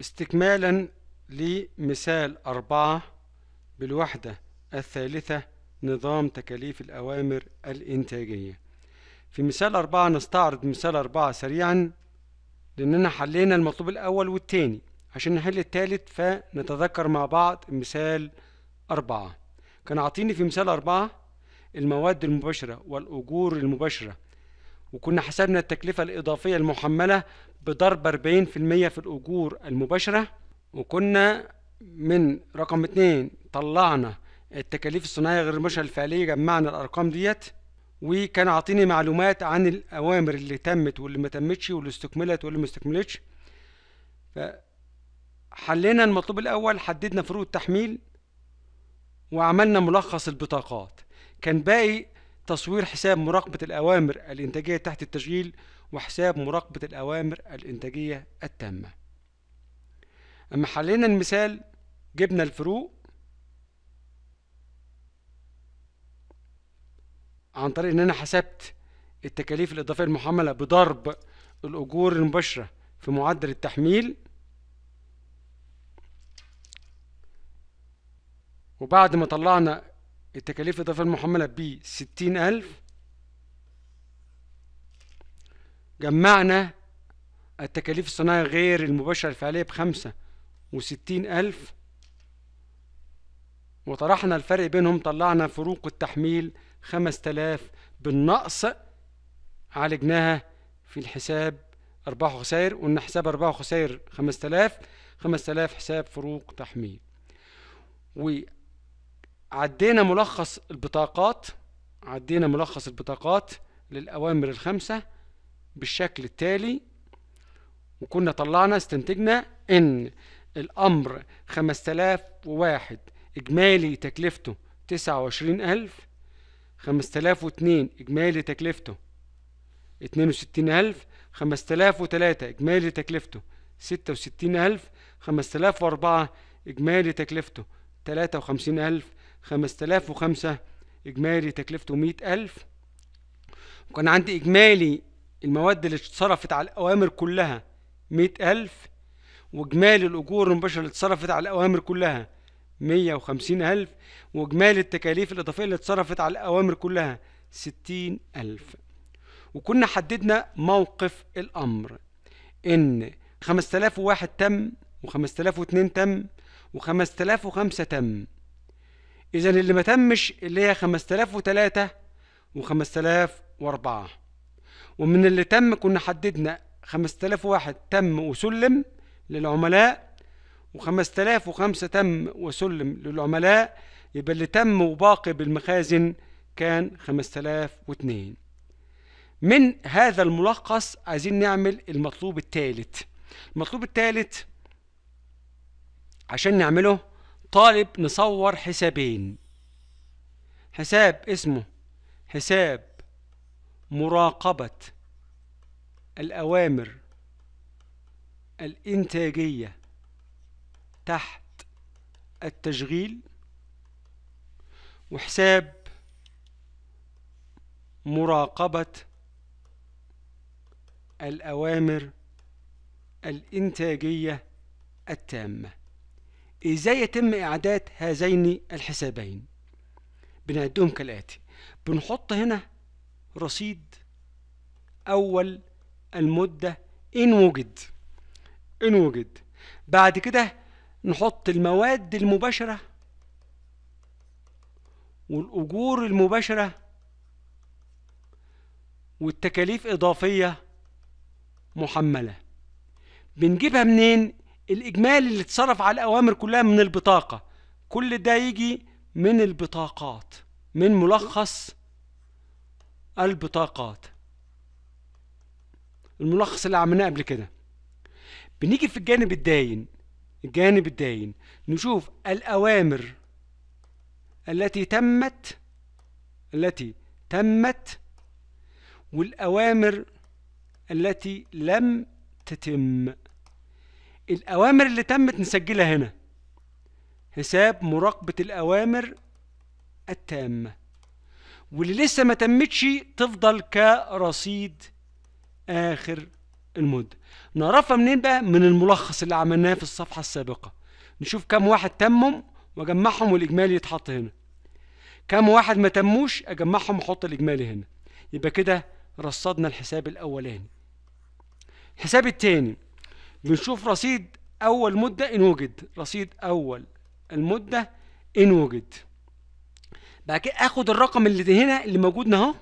استكمالا لمثال أربعة بالوحدة الثالثة نظام تكاليف الأوامر الإنتاجية في مثال أربعة نستعرض مثال أربعة سريعا لأننا حلينا المطلوب الأول والتاني عشان نحل التالت فنتذكر مع بعض مثال أربعة كان عطيني في مثال أربعة المواد المباشرة والأجور المباشرة وكنا حسبنا التكلفة الإضافية المحملة بضرب 40% في الأجور المباشرة وكنا من رقم اتنين طلعنا التكاليف الصناعية غير المباشرة الفعلية جمعنا الأرقام ديت وكان عاطيني معلومات عن الأوامر اللي تمت واللي ما تمتش واللي استكملت واللي ما استكملتش فحلينا المطلوب الأول حددنا فروق التحميل وعملنا ملخص البطاقات كان باقي تصوير حساب مراقبة الأوامر الإنتاجية تحت التشغيل وحساب مراقبة الأوامر الإنتاجية التامة أما حلينا المثال جبنا الفروق عن طريق إن أنا حسبت التكاليف الإضافية المحملة بضرب الأجور المباشرة في معدل التحميل وبعد ما طلعنا التكاليف الإضافية المحملة ب 60000 جمعنا التكاليف الصناعية غير المباشرة الفعلية بخمسة وستين ألف وطرحنا الفرق بينهم طلعنا فروق التحميل خمس تلاف بالنقص عالجناها في الحساب أرباح وخسائر قلنا حساب أرباح وخسائر خمس تلاف خمس تلاف حساب فروق تحميل و عدينا ملخص البطاقات عدينا ملخص البطاقات للأوامر الخمسة بالشكل التالي وكنا طلعنا استنتجنا إن الأمر 5001 إجمالي تكلفته 29000 5002 إجمالي تكلفته 62000 5003 إجمالي تكلفته 66000 5004 إجمالي تكلفته 53000 5005 إجمالي تكلفته 100000 وكان عندي إجمالي المواد اللي اتصرفت على الأوامر كلها 100000 وإجمالي الأجور المباشرة اللي اتصرفت على الأوامر كلها 150000 وإجمالي التكاليف الإضافية اللي اتصرفت على الأوامر كلها 60000 وكنا حددنا موقف الأمر إن 5001 تم و5002 تم و5005 تم اذا اللي ما تمش اللي هي 5003 و5004 ومن اللي تم كنا حددنا 5001 تم وسلم للعملاء و5005 تم وسلم للعملاء يبقى اللي تم وباقي بالمخازن كان 5002 من هذا الملخص عايزين نعمل المطلوب الثالث المطلوب الثالث عشان نعمله طالب نصور حسابين حساب اسمه حساب مراقبة الأوامر الإنتاجية تحت التشغيل وحساب مراقبة الأوامر الإنتاجية التامة إزاي يتم إعداد هذين الحسابين بنعدهم كالآتي بنحط هنا رصيد أول المدة إن وجد إن وجد بعد كده نحط المواد المباشرة والأجور المباشرة والتكاليف إضافية محملة بنجيبها منين الاجمالي اللي اتصرف على الاوامر كلها من البطاقه كل ده يجي من البطاقات من ملخص البطاقات الملخص اللي عملناه قبل كده بنيجي في الجانب الداين الجانب الداين نشوف الأوامر التي تمت التي تمت والأوامر التي لم تتم الأوامر اللي تمت نسجلها هنا حساب مراقبة الأوامر التامة واللي لسه ما تمتش تفضل كرصيد آخر المدة نعرفها منين بقى من الملخص اللي عملناه في الصفحة السابقة نشوف كم واحد تمهم واجمعهم والإجمالي يتحط هنا كم واحد ما تموش اجمعهم واحط الإجمالي هنا يبقى كده رصدنا الحساب الأولاني الحساب التاني بنشوف رصيد أول مدة إن وجد رصيد أول المدة إن وجد بعد كده آخد الرقم اللي هنا اللي موجود أهو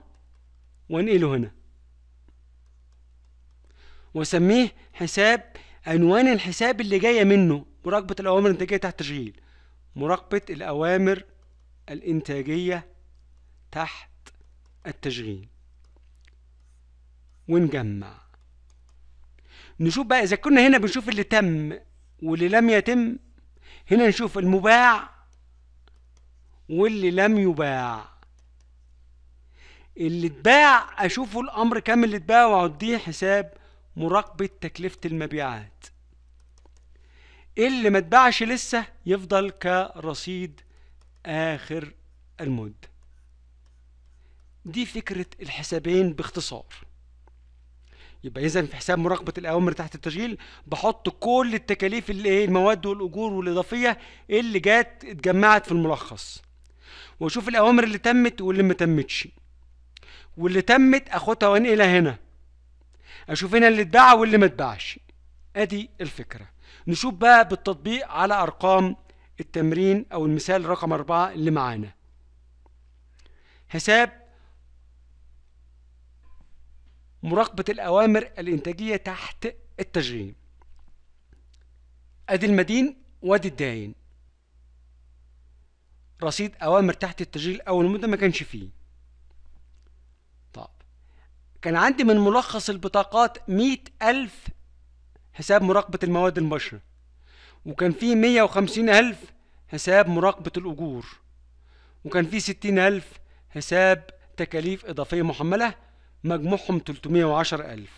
وأنقله هنا وأسميه حساب عنوان الحساب اللي جاية منه مراقبة الأوامر الإنتاجية تحت تشغيل مراقبة الأوامر الإنتاجية تحت التشغيل ونجمع نشوف بقى إذا كنا هنا بنشوف اللي تم واللي لم يتم هنا نشوف المباع واللي لم يباع اللي اتباع أشوفه الأمر كام اللي اتباع واوديه حساب مراقبة تكلفة المبيعات اللي ما اتباعش لسه يفضل كرصيد آخر المدة دي فكرة الحسابين باختصار يبقى اذا في حساب مراقبه الاوامر تحت التشغيل بحط كل التكاليف اللي ايه المواد والاجور والاضافيه اللي جت اتجمعت في الملخص واشوف الاوامر اللي تمت واللي ما تمتش واللي تمت اخدها وانقلها هنا اشوف هنا اللي اتباع واللي ما اتباعش ادي الفكره نشوف بقى بالتطبيق على ارقام التمرين او المثال رقم أربعة اللي معانا حساب مراقبة الأوامر الإنتاجية تحت التشغيل أدي المدين وأدي الداين رصيد أوامر تحت التشغيل أول مدة ما كانش فيه طب كان عندي من ملخص البطاقات مية ألف حساب مراقبة المواد المباشرة وكان فيه مية وخمسين ألف حساب مراقبة الأجور وكان فيه ستين ألف حساب تكاليف إضافية محملة مجموعهم 310000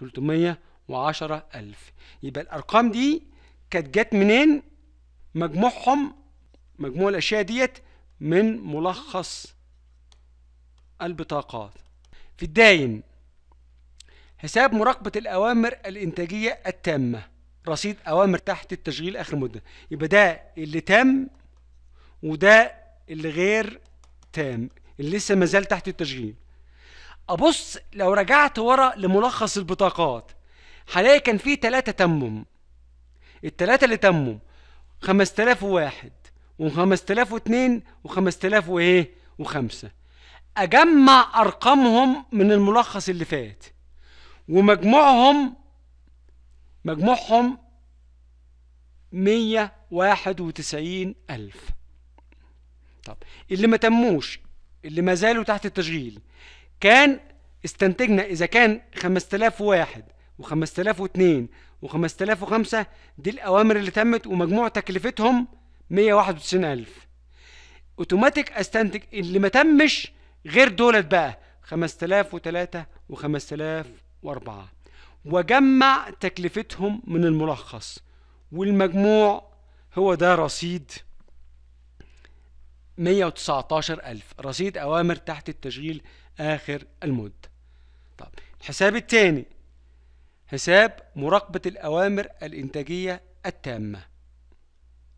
310000 يبقى الارقام دي كانت جت منين مجموعهم مجموع الاشياء ديت من ملخص البطاقات في الداين حساب مراقبة الأوامر الإنتاجية التامة رصيد أوامر تحت التشغيل آخر مدة يبقى ده اللي تم وده اللي غير تام اللي لسه ما زال تحت التشغيل ابص لو رجعت ورا لملخص البطاقات هلاقي كان في تلاتة تمم التلاتة اللي تمم خمسة آلاف وواحد وخمسة آلاف واتنين وخمسة آلاف وايه وخمسة اجمع ارقامهم من الملخص اللي فات ومجموعهم مجموعهم مية واحد وتسعين ألف طب اللي ما تموش اللي ما زالوا تحت التشغيل كان استنتجنا إذا كان 5001 و5002 و5005 دي الأوامر اللي تمت ومجموع تكلفتهم 191000 اوتوماتيك استنتج اللي ما تمش غير دولت بقى 5003 و5004 وجمع تكلفتهم من الملخص والمجموع هو ده رصيد 119000 رصيد أوامر تحت التشغيل آخر المدة طب الحساب الثاني حساب مراقبة الأوامر الإنتاجية التامة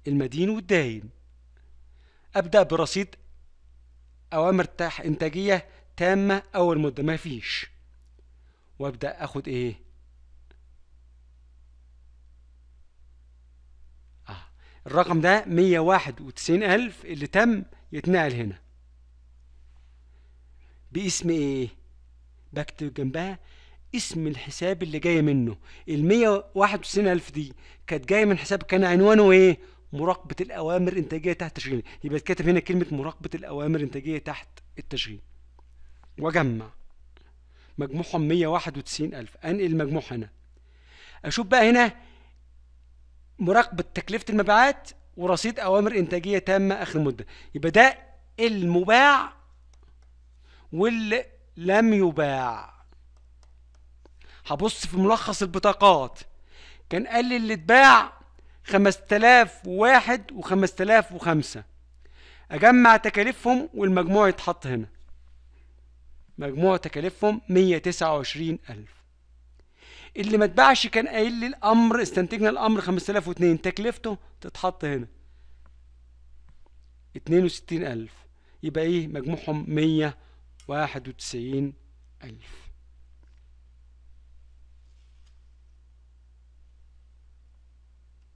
المدين والداين أبدأ برصيد أوامر تح إنتاجية تامة أول مدة ما فيش وأبدأ أخد إيه آه. الرقم ده مية واحد وتسعين ألف اللي تم يتنقل هنا باسم ايه بكتب جنبها اسم الحساب اللي جاي منه ال 191 ألف دي كانت جايه من حساب كان عنوانه ايه مراقبه الاوامر الانتاجيه تحت التشغيل يبقى اتكتب هنا كلمه مراقبه الاوامر الانتاجيه تحت التشغيل واجمع مجموعهم 191 ألف انقل مجموع هنا اشوف بقى هنا مراقبه تكلفه المبيعات ورصيد اوامر انتاجيه تامه اخر مده يبقى ده المباع واللي لم يباع هبص في ملخص البطاقات كان قال لي اللي اتباع 5001 و 5005 اجمع تكاليفهم والمجموع يتحط هنا مجموع تكاليفهم 129000 اللي ما اتباعش كان قايل لي الامر استنتجنا الامر 5002 تكلفته تتحط هنا 62000 يبقى ايه مجموعهم 100 واحد وتسعين ألف